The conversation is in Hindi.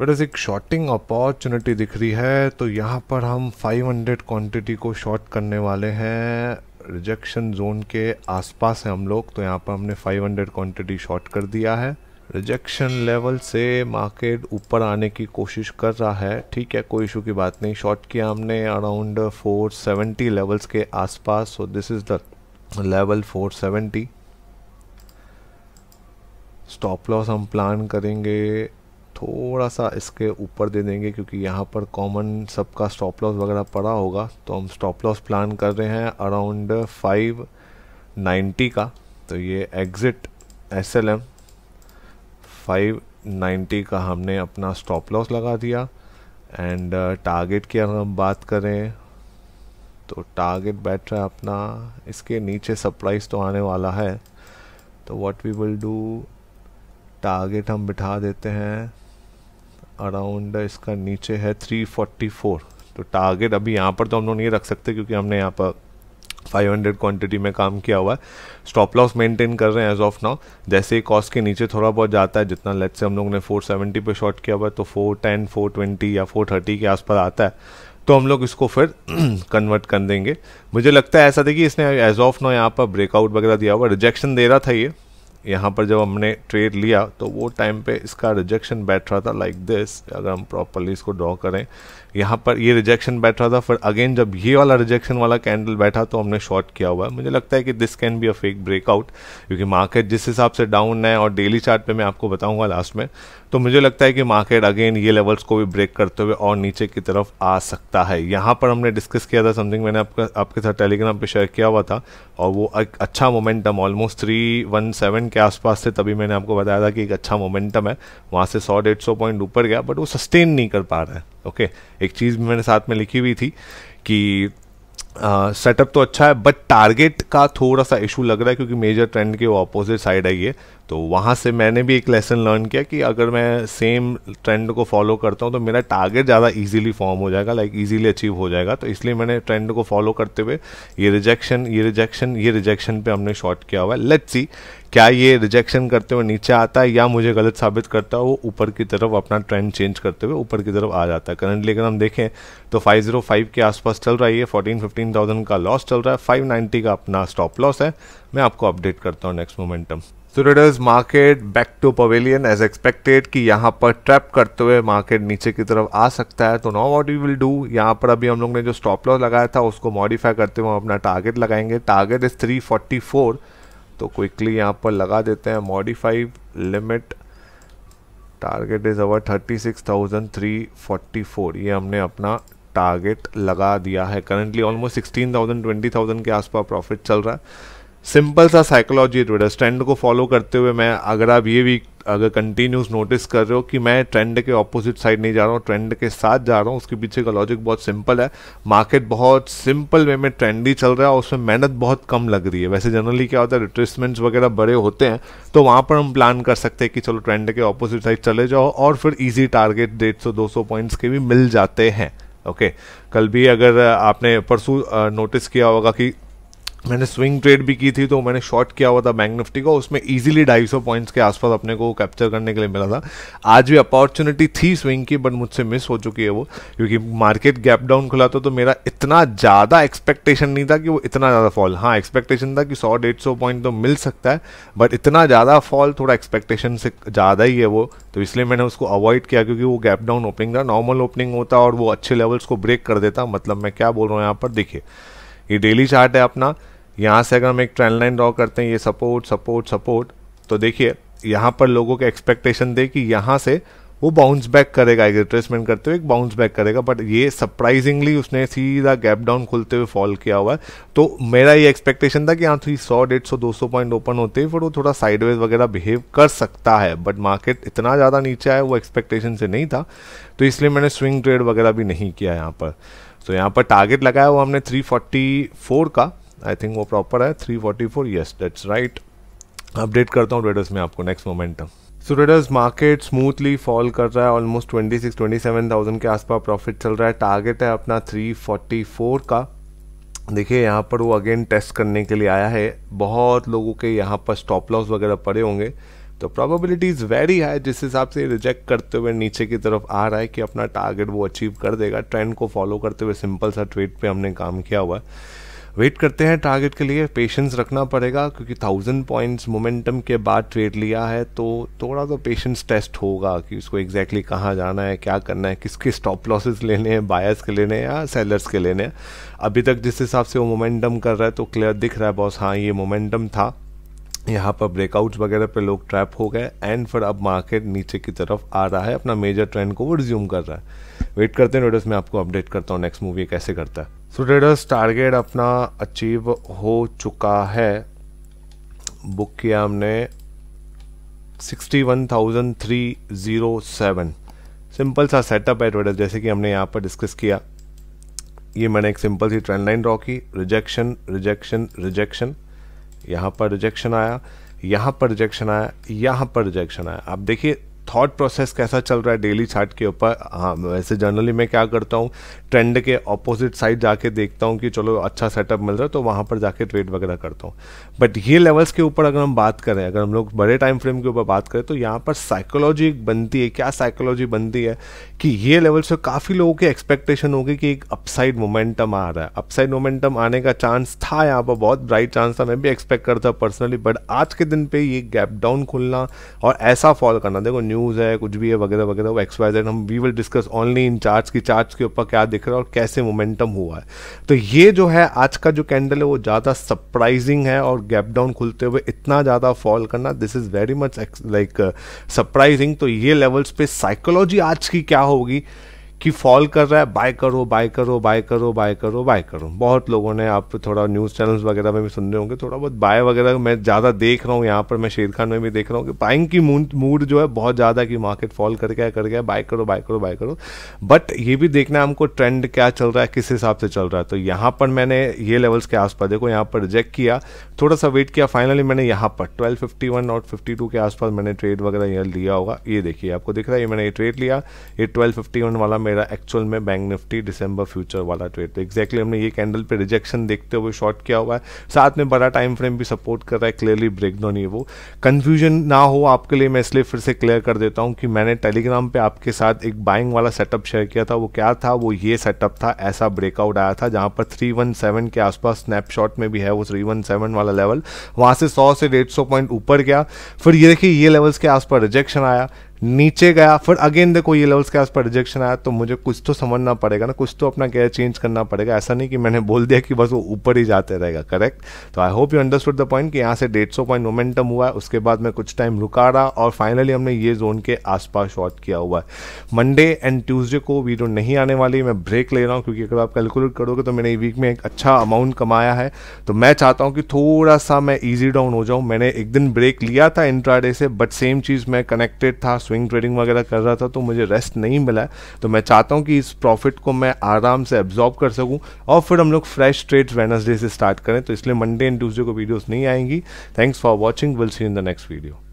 वरस एक शॉर्टिंग अपॉर्चुनिटी दिख रही है तो यहाँ पर हम 500 क्वांटिटी को शॉर्ट करने वाले हैं रिजेक्शन जोन के आसपास हैं हम लोग तो यहाँ पर हमने 500 क्वांटिटी शॉर्ट कर दिया है रिजेक्शन लेवल से मार्केट ऊपर आने की कोशिश कर रहा है ठीक है कोई इशू की बात नहीं शॉर्ट किया हमने अराउंड 470 लेवल्स के आसपास so this is the level 470 stop loss हम प्लान करेंगे थोड़ा सा इसके ऊपर दे देंगे क्योंकि यहाँ पर कॉमन सबका स्टॉप लॉस वगैरह पड़ा होगा तो हम स्टॉप लॉस प्लान कर रहे हैं अराउंड 590 का तो ये exit S L M five ninety का हमने अपना स्टॉप लॉस लगा दिया एंड टारगेट uh, की अगर हम बात करें तो टारगेट बैठ रहा है अपना इसके नीचे सरप्राइज तो आने वाला है तो what we will do target हम बिठा देते हैं अराउंड इसका नीचे है 344 तो टारगेट अभी यहाँ पर तो हम लोग नहीं रख सकते क्योंकि हमने यहाँ पर 500 क्वांटिटी में काम किया हुआ है स्टॉप लॉस मेंटेन कर रहे हैं एज ऑफ नाउ जैसे ही कॉस्ट के नीचे थोड़ा बहुत जाता है जितना लेट से हम लोग ने 470 पे शॉर्ट किया हुआ है तो 410 420 या 430 के आसपास आता है तो हम लोग इसको फिर कन्वर्ट कर देंगे मुझे लगता है ऐसा देखिए इसने एज ऑफ नाउ यहाँ पर ब्रेकआउट वगैरह दिया हुआ रिजेक्शन दे रहा था ये यहाँ पर जब हमने ट्रेड लिया तो वो टाइम पे इसका रिजेक्शन बैठ रहा था लाइक like दिस अगर हम प्रॉपरली इसको ड्रॉ करें यहाँ पर ये रिजेक्शन बैठ रहा था फिर अगेन जब ये वाला रिजेक्शन वाला कैंडल बैठा तो हमने शॉर्ट किया हुआ है मुझे लगता है कि this can be a fake breakout क्योंकि मार्केट जिस हिसाब से डाउन है और डेली चार्ट पे मैं आपको बताऊंगा लास्ट में तो मुझे लगता है कि मार्केट अगेन ये लेवल्स को भी ब्रेक करते हुए और नीचे की तरफ आ सकता है यहाँ पर हमने डिस्कस किया था समथिंग मैंने आपका आपके साथ टेलीग्राम पर शेयर किया हुआ था और वो एक अच्छा momentum almost three one seven के आसपास थे तभी मैंने आपको बताया था कि एक अच्छा मोमेंटम है वहाँ से सौ डेढ़ सौ पॉइंट ऊपर गया बट वो सस्टेन नहीं कर पा रहा है ओके एक चीज़ मैंने साथ में लिखी हुई थी कि सेटअप uh, तो अच्छा है बट टारगेट का थोड़ा सा इशू लग रहा है क्योंकि मेजर ट्रेंड के वो अपोजिट साइड है ये तो वहाँ से मैंने भी एक लेसन लर्न किया कि अगर मैं सेम ट्रेंड को फॉलो करता हूँ तो मेरा टारगेट ज़्यादा इजीली फॉर्म हो जाएगा लाइक इजीली अचीव हो जाएगा तो इसलिए मैंने ट्रेंड को फॉलो करते हुए ये रिजेक्शन ये रिजेक्शन ये रिजेक्शन पे हमने शॉर्ट किया हुआ है लेट्स सी क्या ये रिजेक्शन करते हुए नीचे आता है या मुझे गलत साबित करता है वो ऊपर की तरफ अपना ट्रेंड चेंज करते हुए ऊपर की तरफ आ जाता है करंटली अगर हम देखें तो 505 के आसपास चल रहा है ये 14 15,000 का लॉस चल रहा है 590 का अपना स्टॉप लॉस है मैं आपको अपडेट करता हूँ next momentum so traders market back to pavilion as expected कि यहाँ पर ट्रैप करते हुए मार्केट नीचे की तरफ आ सकता है तो no what you will do यहाँ पर अभी हम लोग ने जो स्टॉप लॉस लगाया था उसको मॉडिफाई करते हुए हम अपना टारगेट लगाएंगे टारगेट इज फोर तो क्विकली यहाँ पर लगा देते हैं modified limit target is our thirty six thousand three forty four ये हमने अपना टारगेट लगा दिया है currently almost sixteen thousand twenty thousand के आसपास प्रॉफिट चल रहा है सिंपल सा साइकोलॉजी ट्रेडर्स ट्रेंड को फॉलो करते हुए मैं अगर आप ये वीक अगर कंटिन्यूस नोटिस कर रहे हो कि मैं ट्रेंड के ऑपोजिट साइड नहीं जा रहा हूँ ट्रेंड के साथ जा रहा हूँ उसके पीछे का लॉजिक बहुत सिंपल है मार्केट बहुत सिंपल वे में ट्रेंड ही चल रहा है और उसमें मेहनत बहुत कम लग रही है वैसे जनरली क्या होता है रिट्रेसमेंट्स वगैरह बड़े होते हैं तो वहाँ पर हम प्लान कर सकते हैं कि चलो ट्रेंड के ऑपोजिट साइड चले जाओ और फिर ईजी टारगेट डेढ़ सौ दो सौ पॉइंट्स के भी मिल जाते हैं ओके okay. कल भी अगर आपने परसों नोटिस किया होगा कि मैंने स्विंग ट्रेड भी की थी तो मैंने शॉर्ट किया हुआ था बैंक निफ्टी को उसमें इजीली ढाई सौ पॉइंट्स के आसपास अपने को कैप्चर करने के लिए मिला था आज भी अपॉर्चुनिटी थी स्विंग की बट मुझसे मिस हो चुकी है वो क्योंकि मार्केट गैप डाउन खुला था तो मेरा इतना ज़्यादा एक्सपेक्टेशन नहीं था कि वो इतना ज़्यादा फॉल हाँ एक्सपेक्टेशन था कि सौ डेढ़ सौ पॉइंट तो मिल सकता है बट इतना ज़्यादा फॉल थोड़ा एक्सपेक्टेशन से ज़्यादा ही है वो तो इसलिए मैंने उसको अवॉइड किया क्योंकि वो गैप डाउन ओपनिंग था नॉर्मल ओपनिंग होता और वो अच्छे लेवल्स को ब्रेक कर देता मतलब मैं क्या बोल रहा हूँ यहाँ पर देखिए ये डेली चार्ट है अपना यहाँ से अगर हम एक ट्रेंड लाइन ड्रॉ करते हैं ये सपोर्ट सपोर्ट सपोर्ट तो देखिए यहाँ पर लोगों के एक्सपेक्टेशन दे कि यहाँ से वो बाउंस बैक करेगा एक रिट्रेसमेंट करते हुए एक बाउंस बैक करेगा बट ये सरप्राइजिंगली उसने सीधा गैप डाउन खुलते हुए फॉल किया हुआ है तो मेरा ये एक्सपेक्टेशन था कि हाँ थोड़ी सौ डेढ़ सौ दो सौ पॉइंट ओपन होते हैं फिर वो थोड़ा साइडवेज वगैरह बिहेव कर सकता है बट मार्केट इतना ज़्यादा नीचे आया वो एक्सपेक्टेशन से नहीं था तो इसलिए मैंने स्विंग ट्रेड वगैरह भी नहीं किया यहाँ पर तो यहाँ पर टारगेट लगाया वो हमने थ्री का आई थिंक वो प्रॉपर है 344 यस डेट्स राइट अपडेट करता हूँ ट्रेडर्स में आपको next momentum so traders market smoothly fall कर रहा है ऑलमोस्ट 26 27,000 के आसपास प्रॉफिट चल रहा है टारगेट है अपना 344 का देखिए यहाँ पर वो अगेन टेस्ट करने के लिए आया है बहुत लोगों के यहाँ पर स्टॉप लॉस वगैरह पड़े होंगे तो प्रोबेबिलिटी इज़ वेरी हाई जिस हिसाब से रिजेक्ट करते हुए नीचे की तरफ आ रहा है कि अपना टारगेट वो अचीव कर देगा ट्रेंड को फॉलो करते हुए सिंपल सा ट्रेड पे हमने काम किया हुआ है वेट करते हैं टारगेट के लिए पेशेंस रखना पड़ेगा क्योंकि थाउजेंड पॉइंट्स मोमेंटम के बाद ट्रेड लिया है तो थोड़ा तो पेशेंस टेस्ट होगा कि उसको एग्जैक्टली exactly कहाँ जाना है क्या करना है किसके स्टॉप लॉसेस लेने हैं बायर्स के लेने हैं या सेलर्स के लेने हैं अभी तक जिस हिसाब से वो मोमेंटम कर रहा है तो क्लियर दिख रहा है बॉस हाँ ये मोमेंटम था यहाँ पर ब्रेकआउट्स वगैरह पे लोग ट्रैप हो गए एंड फिर अब मार्केट नीचे की तरफ आ रहा है अपना मेजर ट्रेंड को वो रिज्यूम कर रहा है वेट करते हैं नोटिस मैं आपको अपडेट करता हूँ नेक्स्ट मूवी कैसे करता है सो ट्रेडर्स टारगेट अपना अचीव हो चुका है बुक किया हमने sixty one thousand three zero seven simple सा सेटअप है ट्रेडर्स जैसे कि हमने यहाँ पर डिस्कस किया ये मैंने एक सिंपल सी ट्रेंड लाइन ड्रॉ की रिजेक्शन रिजेक्शन रिजेक्शन यहाँ पर रिजेक्शन आया यहाँ पर रिजेक्शन आया यहाँ पर रिजेक्शन आया आप देखिए थॉट प्रोसेस कैसा चल रहा है डेली चार्ट के ऊपर हाँ वैसे जनरली मैं क्या करता हूँ ट्रेंड के ऑपोजिट साइड जाके देखता हूँ कि चलो अच्छा सेटअप मिल रहा है तो वहाँ पर जाके ट्रेड वगैरह करता हूँ बट ये लेवल्स के ऊपर अगर हम बात करें अगर हम लोग बड़े टाइम फ्रेम के ऊपर बात करें तो यहाँ पर साइकोलॉजी बनती है क्या साइकोलॉजी बनती है कि ये लेवल्स पर काफ़ी लोगों की एक्सपेक्टेशन होगी कि एक अपसाइड मोमेंटम आ रहा है अपसाइड मोमेंटम आने का चांस था यहाँ पर बहुत ब्राइट चांस था मैं भी एक्सपेक्ट करता पर्सनली बट आज के दिन पर ये गैप डाउन खुलना और ऐसा फॉल करना देखो न्यू न्यूज़ है कुछ भी है वगैरह वगैरह वो एक्स वाई जेड हम we will discuss only in charts की चार्ट्स के ऊपर क्या दिख रहा है और कैसे मोमेंटम हुआ है तो ये जो है आज का जो कैंडल है वो ज़्यादा सरप्राइजिंग है और गैप डाउन खुलते हुए इतना ज़्यादा फॉल करना this is very much like surprising तो ये लेवल्स पे साइकोलॉजी आज की क्या होगी कि फॉल कर रहा है बाय करो बाय करो बाय करो बाय करो बाय करो बहुत लोगों ने आप थोड़ा न्यूज़ चैनल्स वगैरह में भी सुन रहे होंगे थोड़ा बहुत बाय वगैरह मैं ज़्यादा देख रहा हूँ यहाँ पर मैं शेर खान में भी देख रहा हूँ कि बाइंग की मूड जो है बहुत ज़्यादा कि मार्केट फॉल कर गया कर गया बाय करो बाय करो बाय करो बट ये भी देखना है हमको ट्रेंड क्या चल रहा है किस हिसाब से चल रहा है तो यहाँ पर मैंने ये लेवल्स के आसपास देखो यहाँ पर रिजेक्ट किया थोड़ा सा वेट किया फाइनली मैंने यहाँ पर ट्वेल्व फिफ्टी वन और फिफ्टी टू के आसपास मैंने ट्रेड वगैरह यह लिया होगा ये देखिए आपको दिख रहा है ये मैंने ये ट्रेड लिया ये ट्वेल्व फिफ्टी वन वाला मेरा एक्चुअल में बैंक निफ्टी दिसंबर फ्यूचर वाला ट्रेड तो एक्जैक्टली हमने ये कैंडल पे रिजेक्शन देखते हुए शॉर्ट किया हुआ है साथ में बड़ा टाइम फ्रेम भी सपोर्ट कर रहा है क्लियरली ब्रेक डाउन ये वो कन्फ्यूजन ना हो आपके लिए मैं इसलिए फिर से क्लियर कर देता हूँ कि मैंने टेलीग्राम पर आपके साथ एक बाइंग वाला सेटअप शेयर किया था वो क्या था वो ये सेटअप था ऐसा ब्रेकआउट आया था जहाँ पर थ्री के आसपास स्नैपशॉट में भी है वो थ्री वाला लेवल वहाँ से सौ से डेढ़ पॉइंट ऊपर गया फिर ये देखिए ये लेवल्स के आसपास रिजेक्शन आया नीचे गया फिर अगेन देखो ये लेवल्स के आसपास रिजेक्शन आया तो मुझे कुछ तो समझना पड़ेगा ना कुछ तो अपना कैरियर चेंज करना पड़ेगा ऐसा नहीं कि मैंने बोल दिया कि बस वो ऊपर ही जाते रहेगा करेक्ट तो I hope you understood the point कि यहाँ से डेढ़ सौ पॉइंट मोमेंटम हुआ है उसके बाद मैं कुछ टाइम रुका रहा और फाइनली हमने ये जोन के आसपास शॉर्ट किया हुआ है मंडे एंड ट्यूजडे को वीडियो तो नहीं आने वाली मैं ब्रेक ले रहा हूँ क्योंकि अगर आप कैलकुलेट करोगे तो मैंने वीक में एक अच्छा अमाउंट कमाया है तो मैं चाहता हूँ कि थोड़ा सा मैं ईजी डाउन हो जाऊँ मैंने एक दिन ब्रेक लिया था इंट्राडे से बट सेम चीज़ मैं कनेक्टेड था स्विंग ट्रेडिंग वगैरह कर रहा था तो मुझे रेस्ट नहीं मिला है तो मैं चाहता हूँ कि इस प्रॉफिट को मैं आराम से एब्जॉर्ब कर सकूँ और फिर हम लोग फ्रेश ट्रेड वेनसडे से स्टार्ट करें तो इसलिए मंडे एंड ट्यूजडे को वीडियोज़ नहीं आएंगी thanks for watching will see in the next video